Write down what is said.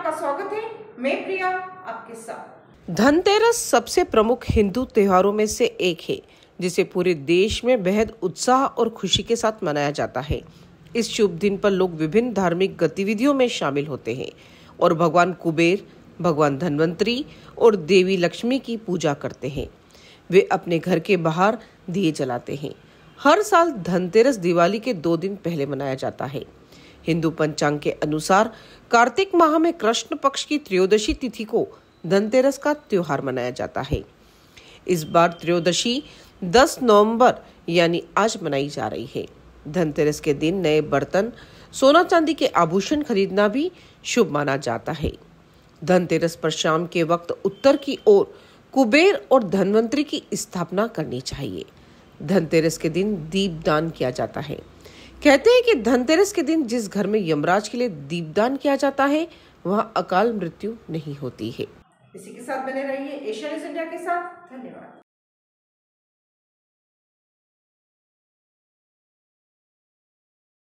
आपका स्वागत है मैं प्रिया आपके साथ धनतेरस सबसे प्रमुख हिंदू त्योहारों में से एक है जिसे पूरे देश में बेहद उत्साह और खुशी के साथ मनाया जाता है इस शुभ दिन पर लोग विभिन्न धार्मिक गतिविधियों में शामिल होते हैं और भगवान कुबेर भगवान धनवंतरी और देवी लक्ष्मी की पूजा करते हैं वे अपने घर के बाहर दिए जलाते हैं हर साल धनतेरस दिवाली के दो दिन पहले मनाया जाता है हिंदू पंचांग के अनुसार कार्तिक माह में कृष्ण पक्ष की त्रयोदशी तिथि को धनतेरस का त्योहार मनाया जाता है इस बार त्रयोदशी 10 नवंबर यानी आज मनाई जा रही है धनतेरस के दिन नए बर्तन सोना चांदी के आभूषण खरीदना भी शुभ माना जाता है धनतेरस पर शाम के वक्त उत्तर की ओर कुबेर और धनवंतरी की स्थापना करनी चाहिए धनतेरस के दिन दीप दान किया जाता है कहते हैं कि धनतेरस के दिन जिस घर में यमराज के लिए दीपदान किया जाता है वहां अकाल मृत्यु नहीं होती है इसी के साथ बने रहिए एशियन इंडिया के साथ धन्यवाद